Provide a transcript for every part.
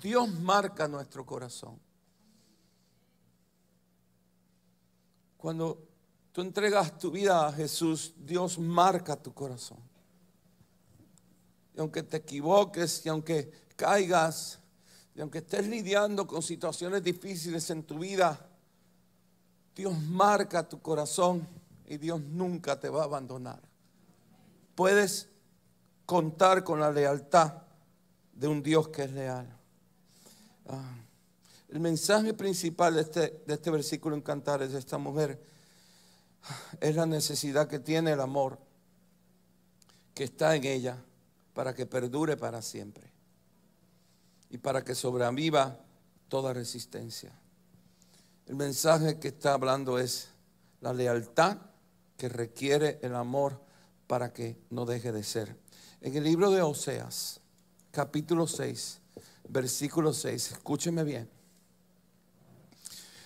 Dios marca nuestro corazón. Cuando tú entregas tu vida a Jesús, Dios marca tu corazón. Y aunque te equivoques, y aunque caigas, y aunque estés lidiando con situaciones difíciles en tu vida, Dios marca tu corazón y Dios nunca te va a abandonar. Puedes contar con la lealtad de un Dios que es leal. Ah. el mensaje principal de este, de este versículo en Cantares de esta mujer es la necesidad que tiene el amor que está en ella para que perdure para siempre y para que sobreviva toda resistencia. El mensaje que está hablando es la lealtad que requiere el amor para que no deje de ser. En el libro de Oseas, capítulo 6, versículo 6. Escúcheme bien.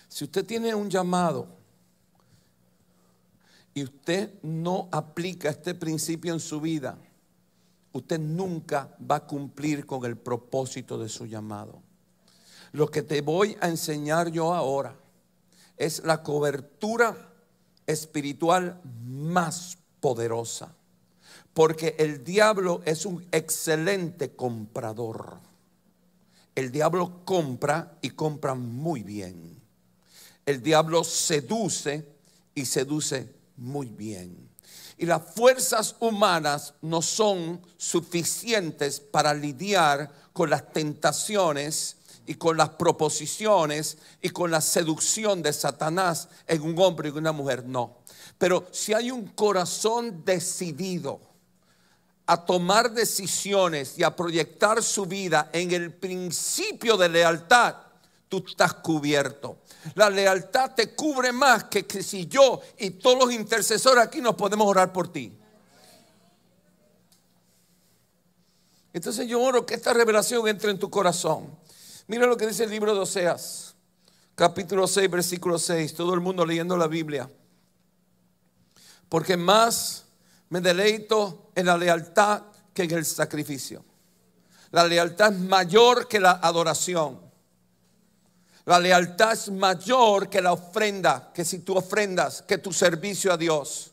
Si usted tiene un llamado y usted no aplica este principio en su vida, usted nunca va a cumplir con el propósito de su llamado. Lo que te voy a enseñar yo ahora es la cobertura espiritual más poderosa. Porque el diablo es un excelente comprador. El diablo compra y compra muy bien. El diablo seduce y seduce muy bien. Y las fuerzas humanas no son suficientes para lidiar con las tentaciones y con las proposiciones y con la seducción de Satanás en un hombre y una mujer. No. Pero si hay un corazón decidido, a tomar decisiones y a proyectar su vida en el principio de lealtad, tú estás cubierto. La lealtad te cubre más que, si yo y todos los intercesores aquí nos podemos orar por ti. Entonces yo oro que esta revelación entre en tu corazón. Mira lo que dice el libro de Oseas, capítulo 6, versículo 6. Todo el mundo leyendo la Biblia. Porque más me deleito en la lealtad que en el sacrificio. La lealtad es mayor que la adoración. La lealtad es mayor que la ofrenda, que si tú ofrendas, que tu servicio a Dios.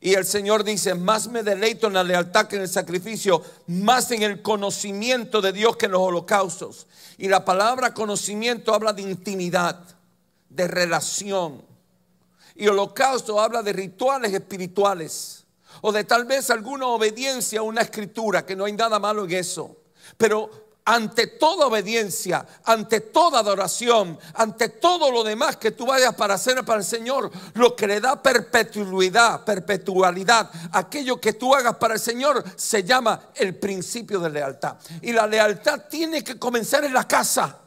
Y el Señor dice, más me deleito en la lealtad que en el sacrificio, más en el conocimiento de Dios que en los holocaustos. Y la palabra conocimiento habla de intimidad, de relación. Y holocausto habla de rituales espirituales o de tal vez alguna obediencia a una escritura, que no hay nada malo en eso. Pero ante toda obediencia, ante toda adoración, ante todo lo demás que tú vayas para hacer para el Señor, lo que le da perpetuidad, perpetualidad, aquello que tú hagas para el Señor se llama el principio de lealtad. Y la lealtad tiene que comenzar en la casa.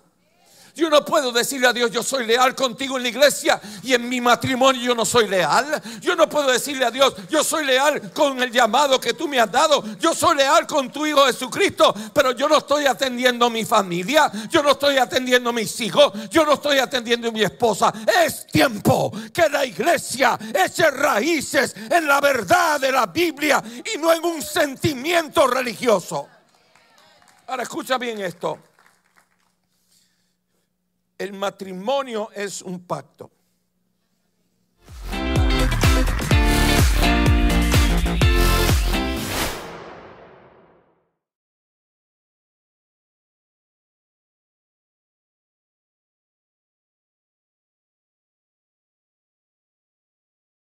Yo no puedo decirle a Dios, yo soy leal contigo en la iglesia y en mi matrimonio yo no soy leal. Yo no puedo decirle a Dios, yo soy leal con el llamado que tú me has dado. Yo soy leal con tu Hijo Jesucristo, pero yo no estoy atendiendo a mi familia. Yo no estoy atendiendo a mis hijos. Yo no estoy atendiendo a mi esposa. Es tiempo que la iglesia eche raíces en la verdad de la Biblia y no en un sentimiento religioso. Ahora escucha bien esto. El matrimonio es un pacto.